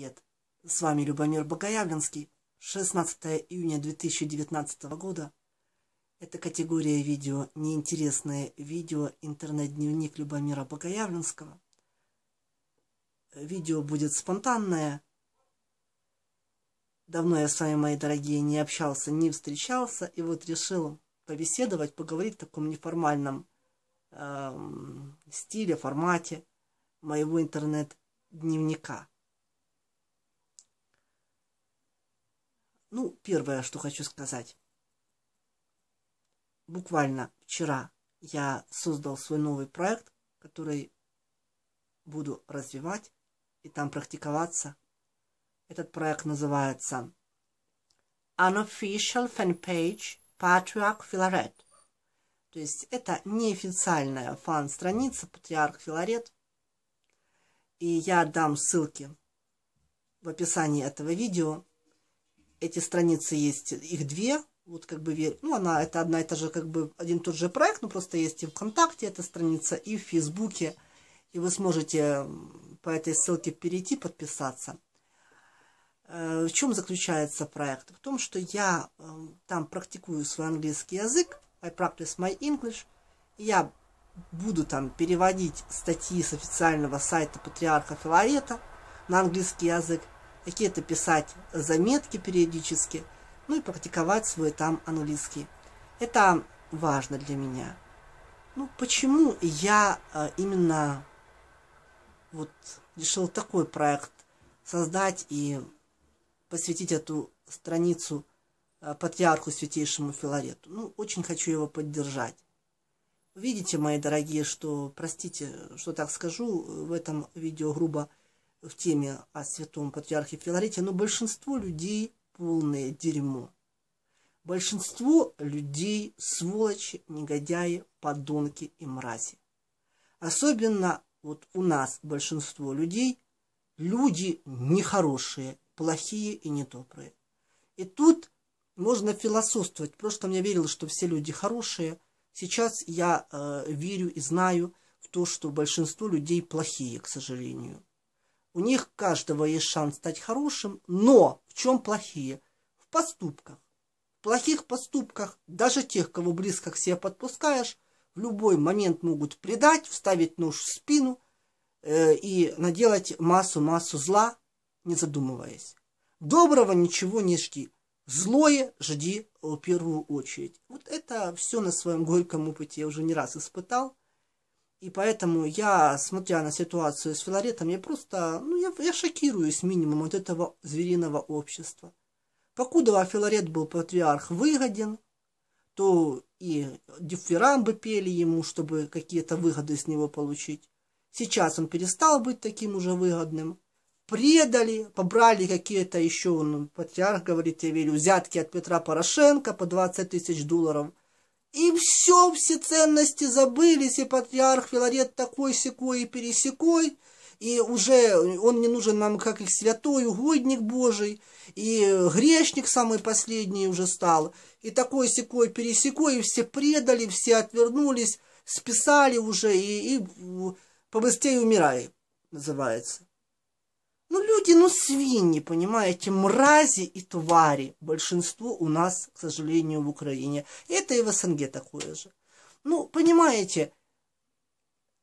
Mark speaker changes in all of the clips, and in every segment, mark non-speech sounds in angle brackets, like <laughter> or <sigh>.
Speaker 1: привет! С вами Любомир Богоявленский. 16 июня 2019 года. Это категория видео «Неинтересное видео. Интернет-дневник Любомира Богоявленского». Видео будет спонтанное. Давно я с вами, мои дорогие, не общался, не встречался, и вот решил побеседовать, поговорить в таком неформальном э, стиле, формате моего интернет-дневника – Ну, первое, что хочу сказать. Буквально вчера я создал свой новый проект, который буду развивать и там практиковаться. Этот проект называется Unofficial Fanpage Patriarch Filaret. То есть это неофициальная фан-страница Патриарх Филарет. И я дам ссылки в описании этого видео эти страницы есть, их две, вот как бы, ну, она, это одна и та же, как бы, один и тот же проект, но просто есть и ВКонтакте эта страница, и в Фейсбуке, и вы сможете по этой ссылке перейти, подписаться. Э, в чем заключается проект? В том, что я эм, там практикую свой английский язык, I practice my English, я буду там переводить статьи с официального сайта Патриарха Филарета на английский язык, какие-то писать заметки периодически, ну и практиковать свой там английский. Это важно для меня. Ну, почему я э, именно вот решил такой проект создать и посвятить эту страницу э, патриарху святейшему Филарету. Ну, очень хочу его поддержать. Видите, мои дорогие, что, простите, что так скажу, э, в этом видео грубо в теме о святом патриархе Филарете, но большинство людей полное дерьмо. Большинство людей сволочи, негодяи, подонки и мрази. Особенно вот у нас большинство людей люди нехорошие, плохие и недобрые. И тут можно философствовать. Просто мне я что все люди хорошие. Сейчас я э, верю и знаю в то, что большинство людей плохие, к сожалению. У них каждого есть шанс стать хорошим, но в чем плохие? В поступках. В плохих поступках даже тех, кого близко к себе подпускаешь, в любой момент могут предать, вставить нож в спину э, и наделать массу-массу зла, не задумываясь. Доброго ничего не жди. Злое жди в первую очередь. Вот это все на своем горьком опыте я уже не раз испытал. И поэтому я, смотря на ситуацию с Филаретом, я просто, ну, я, я шокируюсь минимум от этого звериного общества. Покуда Филарет был патриарх выгоден, то и Дифферам бы пели ему, чтобы какие-то выгоды с него получить. Сейчас он перестал быть таким уже выгодным. Предали, побрали какие-то еще, ну, патриарх говорит, я верю, взятки от Петра Порошенко по 20 тысяч долларов – и все, все ценности забылись, и патриарх Филарет такой, секой и пересекой, и уже он не нужен нам как и святой угодник Божий, и грешник самый последний уже стал, и такой секой пересекой, и все предали, все отвернулись, списали уже, и, и побыстрее умирай, называется. Ну, люди, ну, свиньи, понимаете, мрази и твари. Большинство у нас, к сожалению, в Украине. Это и в СНГ такое же. Ну, понимаете,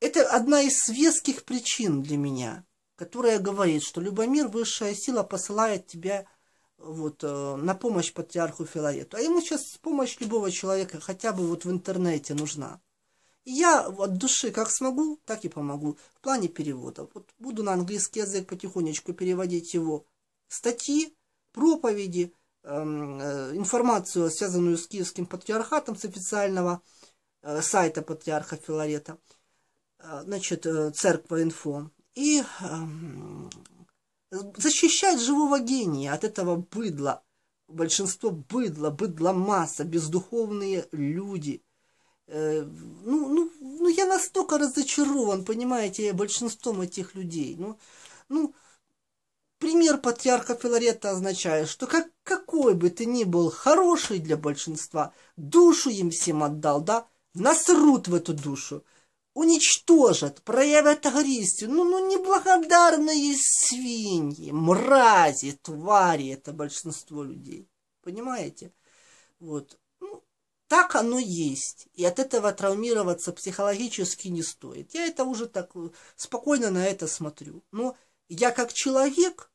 Speaker 1: это одна из веских причин для меня, которая говорит, что Любомир, высшая сила, посылает тебя вот, э, на помощь патриарху Филарету. А ему сейчас помощь любого человека хотя бы вот в интернете нужна. Я от души как смогу, так и помогу в плане перевода. Вот буду на английский язык потихонечку переводить его статьи, проповеди, эм, э, информацию, связанную с киевским патриархатом с официального э, сайта патриарха Филарета, э, значит, церква инфо. И эм, защищать живого гения от этого быдла. Большинство быдла, быдла масса, бездуховные люди – Э, ну, ну, ну, я настолько разочарован, понимаете, большинством этих людей. Ну, ну, пример патриарха Филарета означает, что как, какой бы ты ни был хороший для большинства, душу им всем отдал, да, насрут в эту душу, уничтожат, проявят агрессию. Ну, ну, неблагодарные свиньи, мрази, твари, это большинство людей. Понимаете? Вот так оно есть. И от этого травмироваться психологически не стоит. Я это уже так э, спокойно на это смотрю. Но я как человек,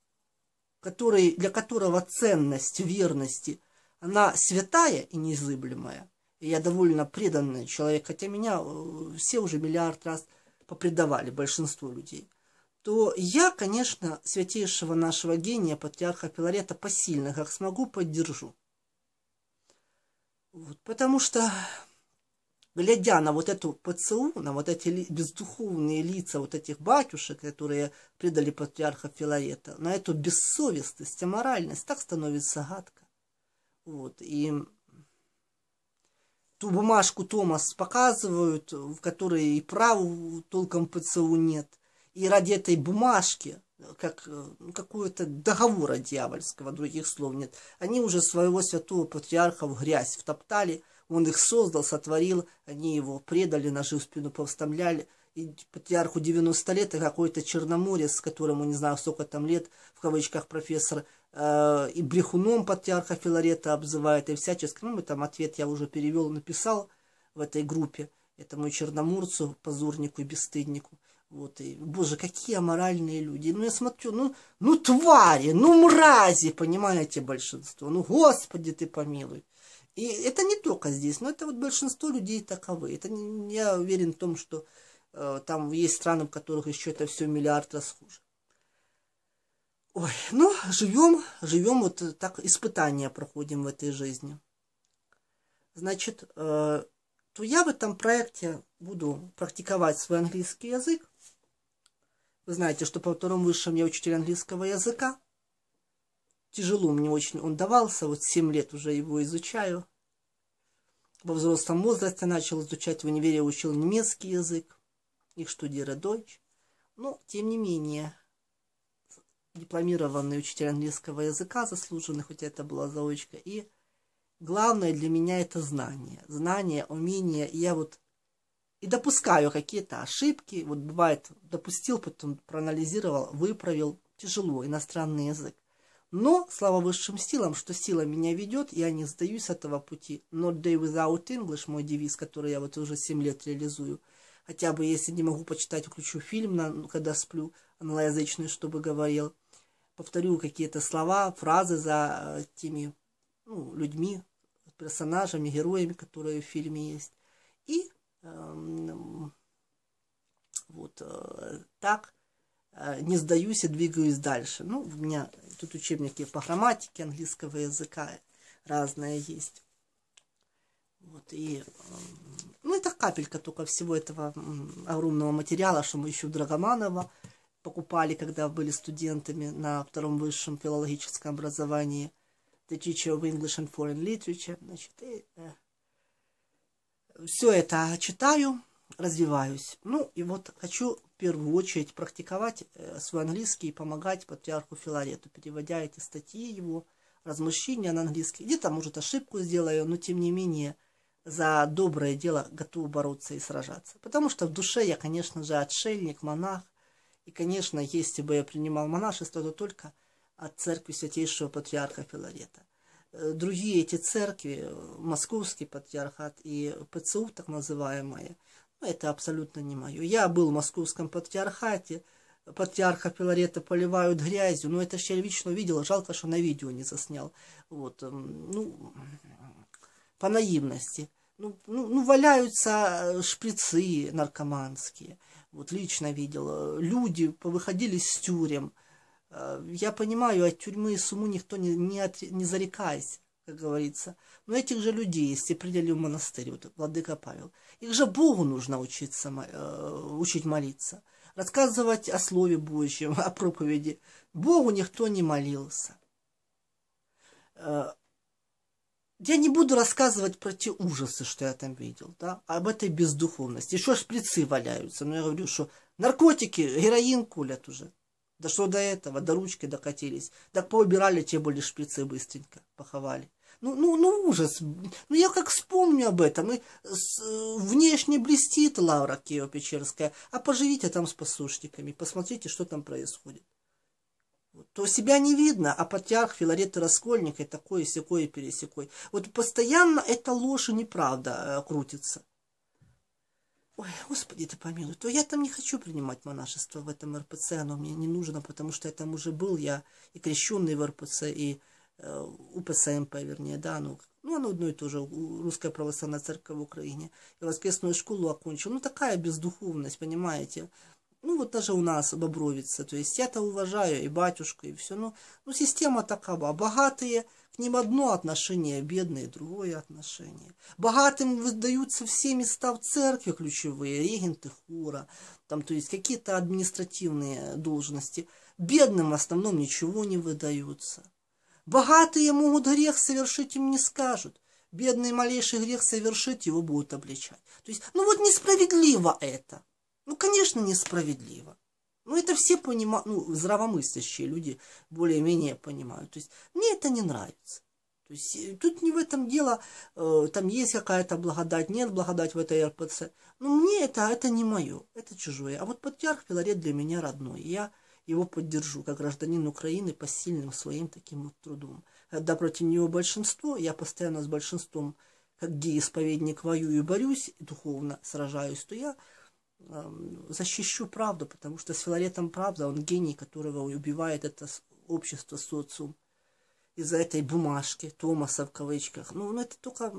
Speaker 1: который, для которого ценность верности, она святая и незыблемая. И я довольно преданный человек, хотя меня э, все уже миллиард раз попредавали, большинство людей то я, конечно, святейшего нашего гения, патриарха Филарета, посильно, как смогу, поддержу. Вот, потому что, глядя на вот эту ПЦУ, на вот эти бездуховные лица вот этих батюшек, которые предали патриарха Филарета, на эту бессовестность, аморальность, так становится гадко. Вот, и ту бумажку Томас показывают, в которой и праву толком ПЦУ нет. И ради этой бумажки как э, какого-то договора дьявольского, других слов нет. Они уже своего святого патриарха в грязь втоптали, он их создал, сотворил, они его предали, ножи в спину повставляли. И патриарху 90 лет, и какой-то черноморец, которому не знаю сколько там лет, в кавычках профессор, э, и брехуном патриарха Филарета обзывает, и всячески. Ну, там ответ я уже перевел, написал в этой группе, этому черноморцу, позорнику и бесстыднику. Вот, и, боже, какие аморальные люди. Ну, я смотрю, ну, ну твари, ну мрази, понимаете, большинство. Ну, Господи, ты помилуй. И это не только здесь, но это вот большинство людей таковы. Это не, я уверен в том, что э, там есть страны, в которых еще это все миллиард раз хуже. Ой, ну, живем, живем вот так, испытания проходим в этой жизни. Значит, э, то я в этом проекте буду практиковать свой английский язык, вы знаете, что по второму высшему я учитель английского языка. Тяжело мне очень он давался, вот 7 лет уже его изучаю. Во взрослом возрасте начал изучать в универе, учил немецкий язык, их штудира дочь. Но, тем не менее, дипломированный учитель английского языка, заслуженный, хотя это была заочка, и главное для меня это знание. Знание, умение. я вот и допускаю какие-то ошибки. Вот бывает, допустил, потом проанализировал, выправил. Тяжело, иностранный язык. Но, слава высшим силам, что сила меня ведет, я не сдаюсь с этого пути. Not day without English, мой девиз, который я вот уже 7 лет реализую. Хотя бы, если не могу почитать, включу фильм, на, когда сплю, англоязычный, чтобы говорил. Повторю какие-то слова, фразы за э, теми ну, людьми, персонажами, героями, которые в фильме есть. И Эм, вот э, так, э, не сдаюсь и двигаюсь дальше. Ну, у меня тут учебники по грамматике английского языка разные есть. Вот, и, эм, ну, это капелька только всего этого огромного материала, что мы еще у Драгоманова покупали, когда были студентами на втором высшем филологическом образовании The Teacher of English and Foreign Literature. Значит, и, э, все это читаю, развиваюсь. Ну и вот хочу в первую очередь практиковать э, свой английский и помогать патриарху Филарету, переводя эти статьи его, размышления на английский. Где-то, может, ошибку сделаю, но тем не менее за доброе дело готов бороться и сражаться. Потому что в душе я, конечно же, отшельник, монах. И, конечно, если бы я принимал монашество, то только от церкви Святейшего Патриарха Филарета. Э, другие эти церкви, э, московский патриархат и ПЦУ так называемые, ну, это абсолютно не мое. Я был в московском патриархате, патриарха Филарета поливают грязью, но это же я лично видел, жалко, что на видео не заснял. Вот, эм, ну, по наивности. Ну, ну, ну, валяются э, шприцы наркоманские. Вот лично видел. Люди повыходили с тюрем. Э, я понимаю, от тюрьмы и суму никто не, не, от, не зарекайся, как говорится. Но этих же людей, если приняли в монастырь, вот Владыка Павел, их же Богу нужно учиться, э, учить молиться, рассказывать о Слове Божьем, <laughs> о проповеди. Богу никто не молился. Э, я не буду рассказывать про те ужасы, что я там видел, да, об этой бездуховности. Еще шприцы валяются, но я говорю, что наркотики, героин кулят уже. Да что до этого, до ручки докатились. Так поубирали те были шприцы быстренько, поховали. Ну, ну, ну ужас. Ну я как вспомню об этом. И с, э, внешне блестит Лавра Киево-Печерская. А поживите там с посушниками, посмотрите, что там происходит. То себя не видно, а патриарх Филарет Раскольник и такой и сякое, и пересекой. Вот постоянно эта ложь и неправда э, крутится. Ой, Господи, ты помилуй, то я там не хочу принимать монашество в этом РПЦ, оно мне не нужно, потому что я там уже был, я и крещенный в РПЦ, и э, УПСМП, вернее, да, ну, ну, оно одно и то же, Русская Православная Церковь в Украине. Я воскресную школу окончил, ну, такая бездуховность, понимаете, ну, вот даже у нас бобровица, то есть я-то уважаю и батюшку, и все. Ну, ну система такова. Богатые, к ним одно отношение, бедные другое отношение. Богатым выдаются все места в церкви ключевые, регенты хора там, то есть какие-то административные должности. Бедным в основном ничего не выдаются. Богатые могут грех совершить, им не скажут. Бедный малейший грех совершить, его будут обличать. То есть, ну вот несправедливо это. Ну, конечно, несправедливо. Ну, это все понимают, ну, здравомыслящие люди более-менее понимают. То есть, мне это не нравится. То есть, э, тут не в этом дело, э, там есть какая-то благодать, нет благодать в этой РПЦ. Ну, мне это, а это не мое, это чужое. А вот патриарх Филарет для меня родной. я его поддержу как гражданин Украины по сильным своим таким вот трудом. Когда против него большинство, я постоянно с большинством, как гей воюю и борюсь, духовно сражаюсь, то я Эм, защищу правду, потому что с Филаретом правда, он гений, которого убивает это общество, социум из-за этой бумажки, Томаса в кавычках. Ну, ну это только,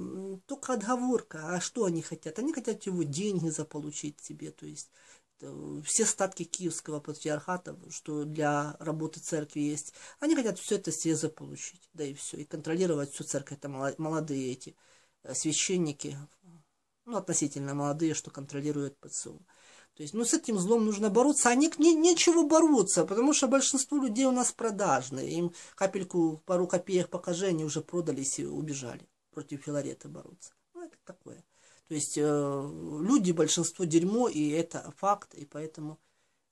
Speaker 1: только отговорка. А что они хотят? Они хотят его деньги заполучить себе, то есть э, все статки киевского патриархата, что для работы церкви есть, они хотят все это себе заполучить, да и все, и контролировать всю церковь, это молодые эти э, священники, ну, относительно молодые, что контролируют ПЦУ. То есть, ну, с этим злом нужно бороться, а не, не, нечего бороться, потому что большинство людей у нас продажные. Им капельку, пару копеек покажи, они уже продались и убежали против Филарета бороться. Ну, это такое. То есть, э, люди, большинство дерьмо, и это факт, и поэтому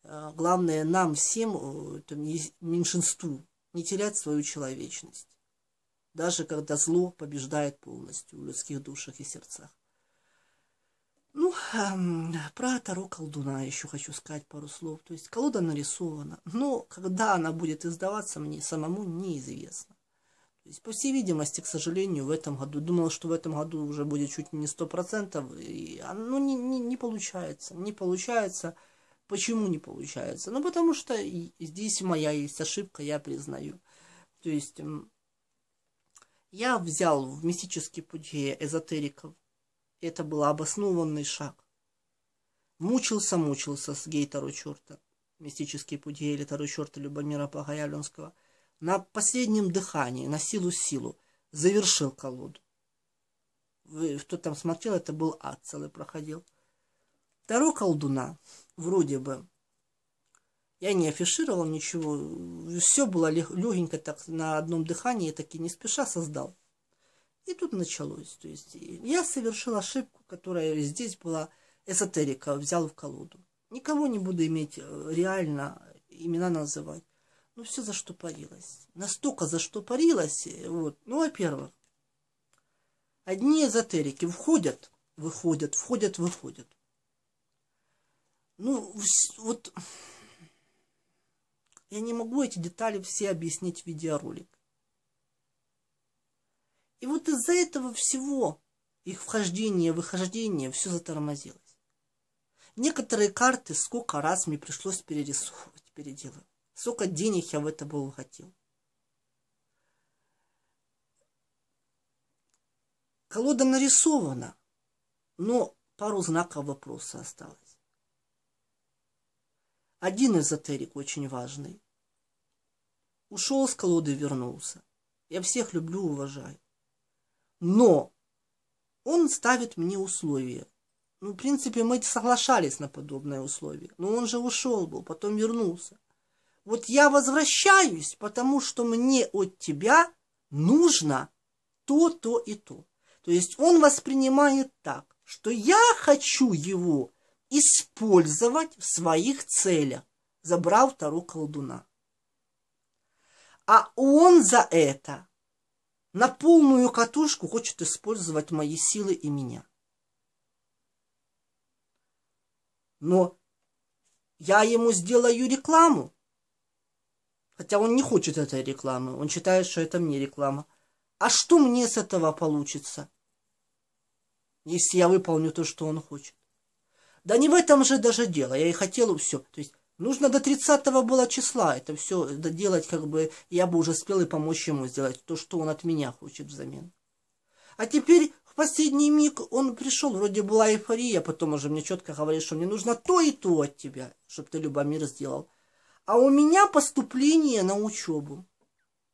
Speaker 1: э, главное нам всем, э, там, меньшинству, не терять свою человечность. Даже когда зло побеждает полностью в людских душах и сердцах. Ну, эм, про Таро колдуна еще хочу сказать пару слов. То есть колода нарисована, но когда она будет издаваться, мне самому неизвестно. То есть, по всей видимости, к сожалению, в этом году, думал, что в этом году уже будет чуть не 100%, и оно ну, не, не, не получается, не получается. Почему не получается? Ну, потому что здесь моя есть ошибка, я признаю. То есть, я взял в мистические пути эзотериков это был обоснованный шаг. Мучился, мучился с гейтару черта. Мистические пути элитару черта Любомира Погоявленского. На последнем дыхании, на силу-силу, завершил колоду. Вы, кто там смотрел, это был ад целый проходил. Таро колдуна, вроде бы, я не афишировал ничего, все было легенько так на одном дыхании, я таки не спеша создал. И тут началось. То есть я совершил ошибку, которая здесь была эзотерика, взял в колоду. Никого не буду иметь э, реально имена называть. Ну, все за что парилось, Настолько за что парилось, э, Вот. Ну, во-первых, одни эзотерики входят, выходят, входят, выходят. Ну, вот я не могу эти детали все объяснить в видеоролике. И вот из-за этого всего их вхождение, выхождение, все затормозилось. Некоторые карты сколько раз мне пришлось перерисовывать, переделывать. Сколько денег я в это было хотел. Колода нарисована, но пару знаков вопроса осталось. Один эзотерик очень важный. Ушел с колоды, вернулся. Я всех люблю, уважаю. Но он ставит мне условия. Ну, в принципе, мы соглашались на подобное условие. Но он же ушел был, потом вернулся. Вот я возвращаюсь, потому что мне от тебя нужно то, то и то. То есть он воспринимает так, что я хочу его использовать в своих целях, забрав второго колдуна. А он за это на полную катушку хочет использовать мои силы и меня. Но я ему сделаю рекламу. Хотя он не хочет этой рекламы. Он считает, что это мне реклама. А что мне с этого получится, если я выполню то, что он хочет? Да не в этом же даже дело. Я и хотела все. То есть Нужно до 30 было числа это все доделать, как бы я бы уже успел и помочь ему сделать то, что он от меня хочет взамен. А теперь в последний миг он пришел, вроде была эйфория, потом уже мне четко говорит, что мне нужно то и то от тебя, чтобы ты Любомир сделал. А у меня поступление на учебу.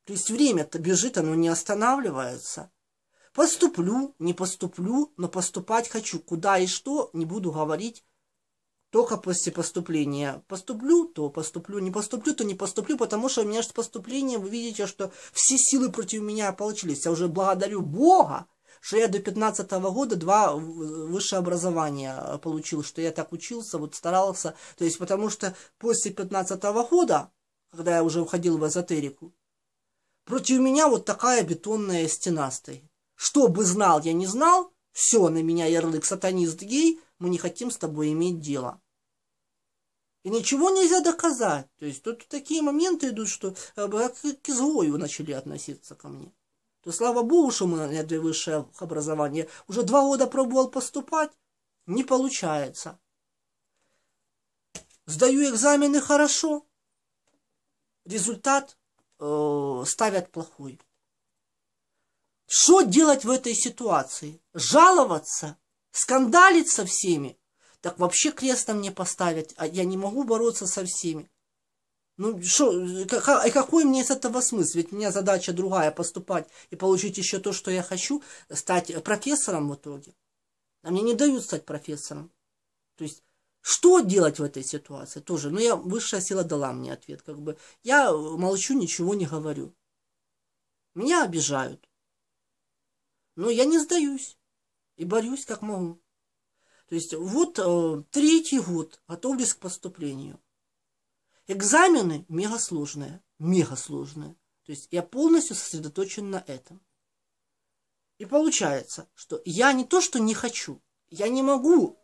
Speaker 1: То есть время-то бежит, оно не останавливается. Поступлю, не поступлю, но поступать хочу. Куда и что, не буду говорить только после поступления. Поступлю, то поступлю, не поступлю, то не поступлю, потому что у меня же поступление, вы видите, что все силы против меня получились. Я уже благодарю Бога, что я до 15 -го года два высшее образование э, получил, что я так учился, вот старался. То есть, потому что после 15 -го года, когда я уже уходил в эзотерику, против меня вот такая бетонная стена стоит. Что бы знал, я не знал, все, на меня ярлык сатанист, гей – мы не хотим с тобой иметь дело. И ничего нельзя доказать. То есть тут такие моменты идут, что э, как к изгою начали относиться ко мне. То слава богу, что у меня высшее образование. Я уже два года пробовал поступать, не получается. Сдаю экзамены хорошо, результат э, ставят плохой. Что делать в этой ситуации? Жаловаться – скандалить со всеми, так вообще крест на мне поставят, а я не могу бороться со всеми. Ну, шо, как, а какой мне из этого смысл? Ведь у меня задача другая, поступать и получить еще то, что я хочу, стать профессором в итоге. А мне не дают стать профессором. То есть, что делать в этой ситуации тоже? Ну, я, высшая сила дала мне ответ, как бы. Я молчу, ничего не говорю. Меня обижают. Но я не сдаюсь. И борюсь как могу. То есть вот э, третий год готовлюсь к поступлению. Экзамены мега сложные, мега сложные. То есть я полностью сосредоточен на этом. И получается, что я не то, что не хочу, я не могу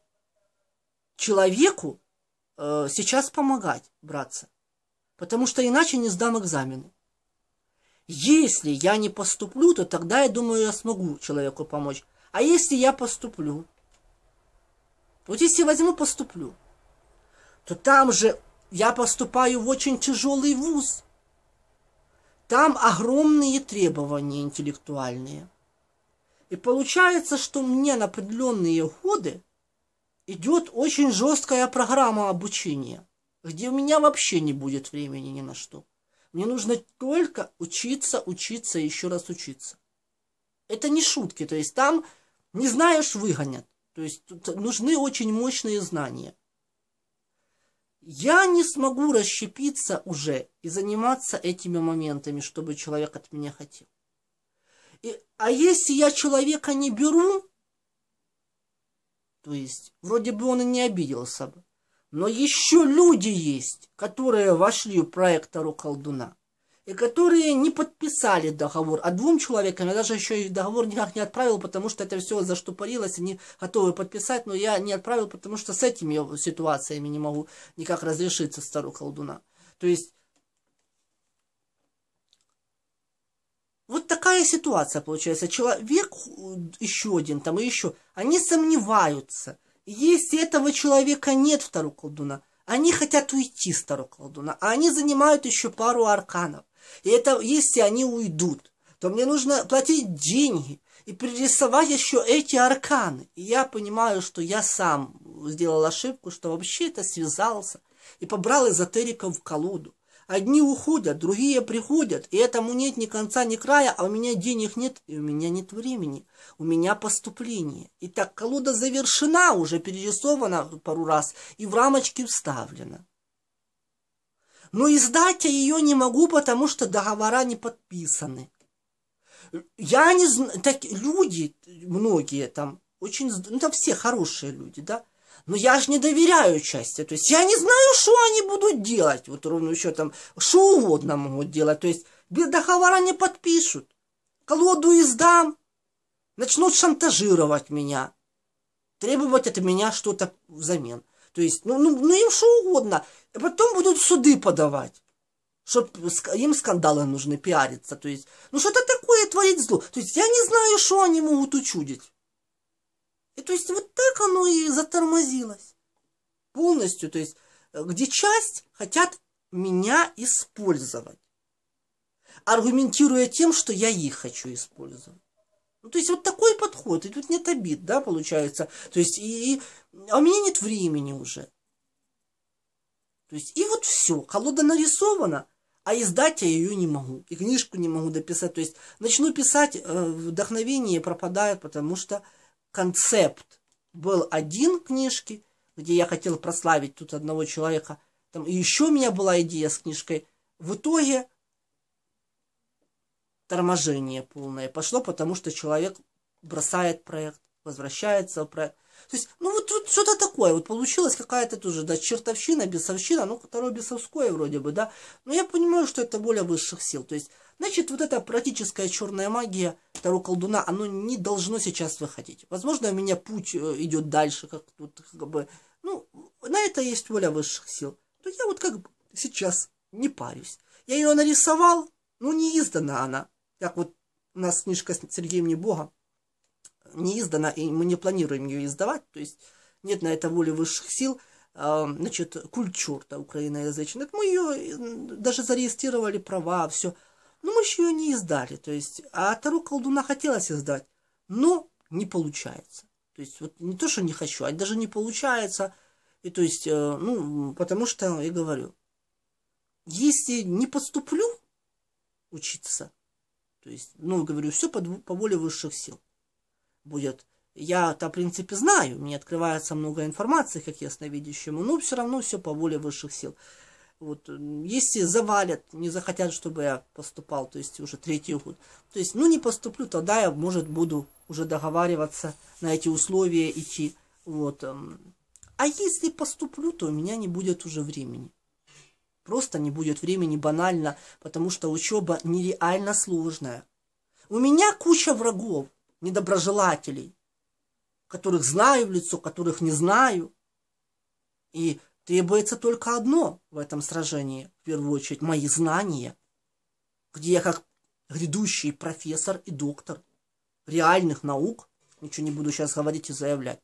Speaker 1: человеку э, сейчас помогать, браться, потому что иначе не сдам экзамены. Если я не поступлю, то тогда, я думаю, я смогу человеку помочь. А если я поступлю? Вот если возьму, поступлю, то там же я поступаю в очень тяжелый вуз. Там огромные требования интеллектуальные. И получается, что мне на определенные годы идет очень жесткая программа обучения, где у меня вообще не будет времени ни на что. Мне нужно только учиться, учиться и еще раз учиться. Это не шутки. То есть там не знаешь, выгонят. То есть тут нужны очень мощные знания. Я не смогу расщепиться уже и заниматься этими моментами, чтобы человек от меня хотел. И, а если я человека не беру, то есть вроде бы он и не обиделся бы, но еще люди есть, которые вошли в проект Ру колдуна и которые не подписали договор. А двум человекам я даже еще и договор никак не отправил, потому что это все заштупорилось, они готовы подписать, но я не отправил, потому что с этими ситуациями не могу никак разрешиться стару колдуна. То есть, вот такая ситуация получается. Человек э, еще один, там и еще, они сомневаются. Если этого человека нет, второго колдуна, они хотят уйти с Таро колдуна, а они занимают еще пару арканов. И это, если они уйдут, то мне нужно платить деньги и пририсовать еще эти арканы. И я понимаю, что я сам сделал ошибку, что вообще это связался и побрал эзотерика в колоду. Одни уходят, другие приходят, и этому нет ни конца, ни края, а у меня денег нет, и у меня нет времени, у меня поступление. И так колода завершена, уже перерисована пару раз и в рамочки вставлена. Но издать я ее не могу, потому что договора не подписаны. Я не знаю, так люди, многие там, очень, ну там все хорошие люди, да, но я же не доверяю части. То есть я не знаю, что они будут делать. Вот ровно еще там, что угодно могут делать. То есть без договора не подпишут. Колоду издам. Начнут шантажировать меня. Требовать от меня что-то взамен. То есть, ну, ну, ну им что угодно. И потом будут суды подавать. Чтоб им скандалы нужны пиариться. То есть, ну что-то такое творит зло. То есть я не знаю, что они могут учудить. И то есть вот так оно и затормозилось. Полностью. То есть, где часть хотят меня использовать. Аргументируя тем, что я их хочу использовать. Ну, то есть вот такой подход, и тут нет обид, да, получается. То есть и, и а у меня нет времени уже. То есть, и вот все, колода нарисована, а издать я ее не могу, и книжку не могу дописать. То есть, начну писать, э, вдохновение пропадает, потому что концепт был один книжки, где я хотела прославить тут одного человека, там и еще у меня была идея с книжкой. В итоге торможение полное пошло, потому что человек бросает проект, возвращается в проект. То есть, ну вот, вот что-то такое, вот получилось какая-то тоже, да, чертовщина, бесовщина, ну, второе бесовское вроде бы, да, но я понимаю, что это более высших сил, то есть, значит, вот эта практическая черная магия второго колдуна, оно не должно сейчас выходить. Возможно, у меня путь э, идет дальше, как тут, как бы, ну, на это есть воля высших сил. То я вот как бы сейчас не парюсь. Я ее нарисовал, ну, не издана она, как вот у нас книжка с Сергеем Небогом, не издана, и мы не планируем ее издавать, то есть нет на это воли высших сил, а, значит, то украиноязычная. Мы ее даже зарегистрировали права, все. Но мы еще ее не издали. То есть, а Тару колдуна хотелось издать, но не получается. То есть, вот не то, что не хочу, а даже не получается. И то есть, э, ну, потому что, я говорю, если не поступлю учиться, то есть, ну, говорю, все по воле высших сил будет. Я-то, в принципе, знаю, мне открывается много информации, как ясновидящему, но все равно все по воле высших сил. Вот, если завалят, не захотят, чтобы я поступал, то есть уже третий год. То есть, ну, не поступлю, тогда я, может, буду уже договариваться на эти условия идти. Вот. Эм. А если поступлю, то у меня не будет уже времени. Просто не будет времени банально, потому что учеба нереально сложная. У меня куча врагов недоброжелателей, которых знаю в лицо, которых не знаю. И требуется только одно в этом сражении, в первую очередь, мои знания, где я как грядущий профессор и доктор реальных наук, ничего не буду сейчас говорить и заявлять,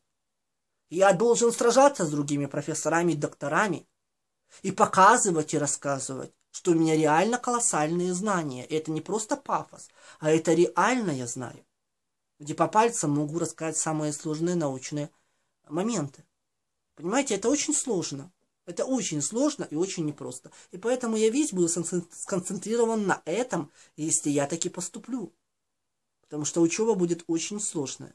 Speaker 1: я должен сражаться с другими профессорами и докторами и показывать и рассказывать, что у меня реально колоссальные знания. И это не просто пафос, а это реально я знаю где по пальцам могу рассказать самые сложные научные моменты. Понимаете, это очень сложно. Это очень сложно и очень непросто. И поэтому я весь буду сконцентрирован на этом, если я таки поступлю. Потому что учеба будет очень сложная.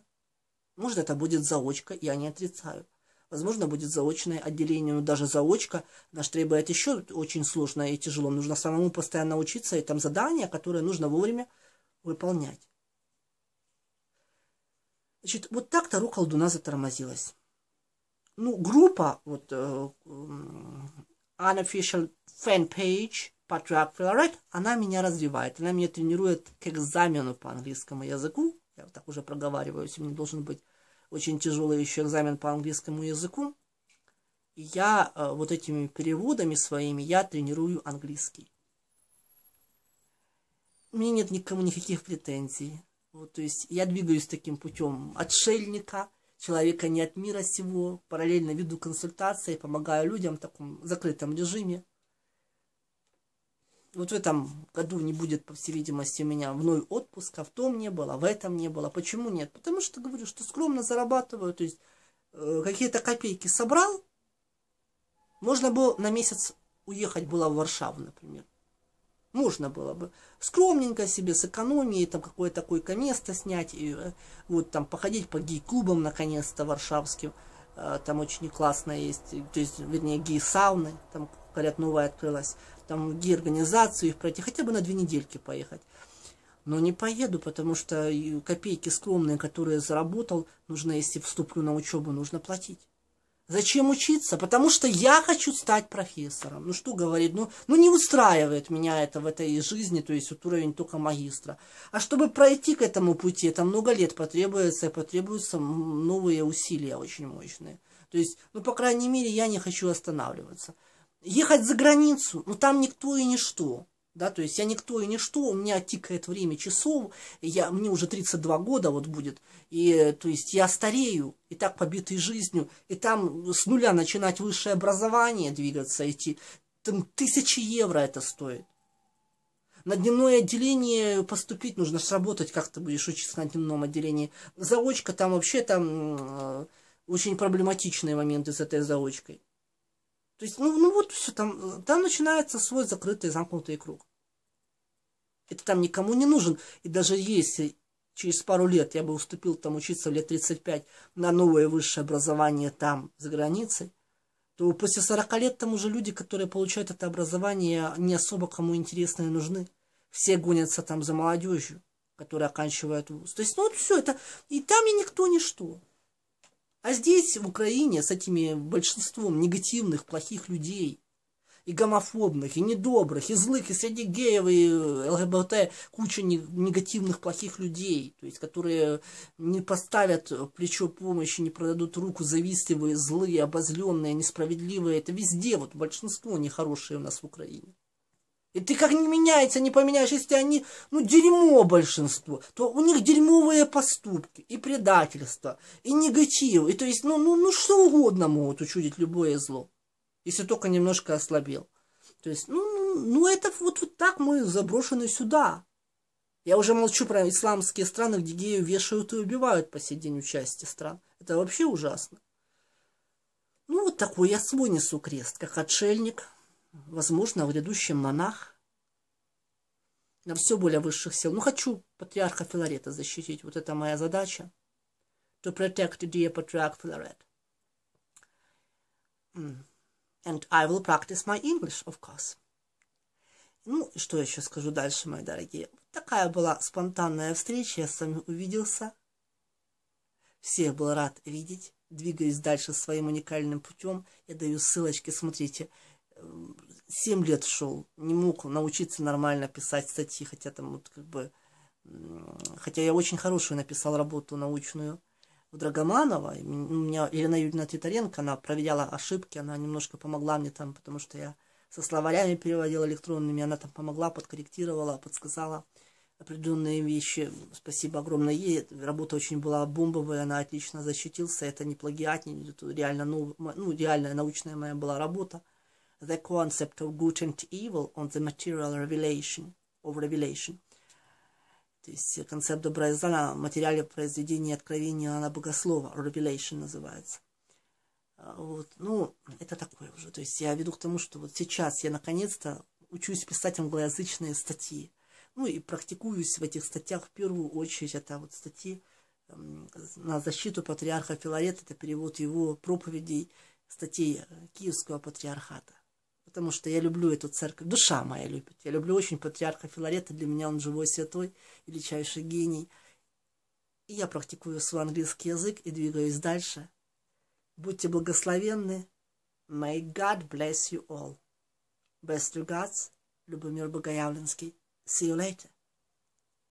Speaker 1: Может, это будет заочка, я не отрицаю. Возможно, будет заочное отделение, но даже заочка наш требует еще очень сложно и тяжело. Нужно самому постоянно учиться, и там задания, которые нужно вовремя выполнять. Значит, вот так-то рука колдуна затормозилась. Ну, группа, вот, э, э, unofficial fan page, Patriarch Right, она меня развивает, она меня тренирует к экзамену по английскому языку. Я вот так уже проговариваюсь, у меня должен быть очень тяжелый еще экзамен по английскому языку. И я uh, вот этими переводами своими, я тренирую английский. У меня нет никому никаких претензий. Вот, то есть я двигаюсь таким путем отшельника, человека не от мира сего, параллельно веду консультации, помогаю людям в таком закрытом режиме. Вот в этом году не будет, по всей видимости, у меня вновь отпуска, в том не было, в этом не было. Почему нет? Потому что, говорю, что скромно зарабатываю, то есть э, какие-то копейки собрал, можно было на месяц уехать была в Варшаву, например. Можно было бы скромненько себе сэкономить, там какое-то такое место снять, и э, вот там походить по гей-клубам, наконец-то, варшавским. Э, там очень классно есть, то есть, вернее, гей-сауны, там, говорят, новая открылась. Там гей-организацию их пройти, хотя бы на две недельки поехать. Но не поеду, потому что копейки скромные, которые заработал, нужно, если вступлю на учебу, нужно платить. Зачем учиться? Потому что я хочу стать профессором. Ну что говорит, ну, ну не устраивает меня это в этой жизни, то есть вот уровень только магистра. А чтобы пройти к этому пути, это много лет потребуется, и потребуются новые усилия очень мощные. То есть, ну по крайней мере, я не хочу останавливаться. Ехать за границу, ну там никто и ничто. Да, то есть я никто и ничто, у меня тикает время часов, я, мне уже 32 года вот будет, и то есть я старею, и так побитый жизнью, и там с нуля начинать высшее образование двигаться, идти, там тысячи евро это стоит. На дневное отделение поступить нужно сработать, как ты будешь учиться на дневном отделении. Заочка там вообще там э, очень проблематичные моменты с этой заочкой. То есть, ну, ну вот все, там, э, там начинается свой закрытый замкнутый круг. Это там никому не нужен. И даже если через пару лет я бы уступил там учиться лет 35 на новое высшее образование там, за границей, то после 40 лет там уже люди, которые получают это образование, не особо кому интересны и нужны. Все гонятся там за молодежью, которая оканчивает вуз. То есть, ну вот все это. И там и никто ничто. А здесь, в Украине, с этими большинством негативных, плохих людей, и гомофобных, и недобрых, и злых, и среди геев, и э, ЛГБТ куча негативных, плохих людей, то есть, которые не поставят плечо помощи, не продадут руку, завистливые, злые, обозленные, несправедливые. Это везде, вот большинство нехорошие у нас в Украине. И ты как не меняется, не поменяешь, если они, ну, дерьмо большинство, то у них дерьмовые поступки, и предательство, и негатив, и то есть, ну, ну, ну что угодно могут учудить любое зло, если только немножко ослабел. То есть, ну, ну, ну это вот, вот так мы заброшены сюда. Я уже молчу про исламские страны, где геев вешают и убивают по сей день части стран. Это вообще ужасно. Ну, вот такой я свой несу крест, как отшельник, возможно, в грядущем монах на все более высших сил. Ну, хочу патриарха Филарета защитить, вот это моя задача. To protect dear patriarch Filaret. And I will practice my English, of course. Ну, что я еще скажу дальше, мои дорогие? Вот такая была спонтанная встреча, я с вами увиделся. Всех был рад видеть. Двигаюсь дальше своим уникальным путем. Я даю ссылочки, смотрите, 7 лет шел, не мог научиться нормально писать статьи, хотя там вот как бы, хотя я очень хорошую написал работу научную у Драгоманова, у меня Елена Юрьевна Титаренко, она проверяла ошибки, она немножко помогла мне там, потому что я со словарями переводил электронными, она там помогла, подкорректировала, подсказала определенные вещи. Спасибо огромное ей. Работа очень была бомбовая, она отлично защитился. Это не плагиат, не, реально, ну, ну, научная моя была работа the concept of good and evil on the material revelation, of revelation. То есть э, концепт добра и зла на материале произведения откровения на богослова, revelation называется. А, вот, ну, это такое уже. То есть я веду к тому, что вот сейчас я наконец-то учусь писать англоязычные статьи. Ну и практикуюсь в этих статьях в первую очередь. Это вот статьи эм, на защиту патриарха Филарета, это перевод его проповедей, статей э, Киевского патриархата потому что я люблю эту церковь, душа моя любит. Я люблю очень патриарха Филарета, для меня он живой святой, величайший гений. И я практикую свой английский язык и двигаюсь дальше. Будьте благословенны. May God bless you all. Best regards, Любомир Богоявленский. See you later.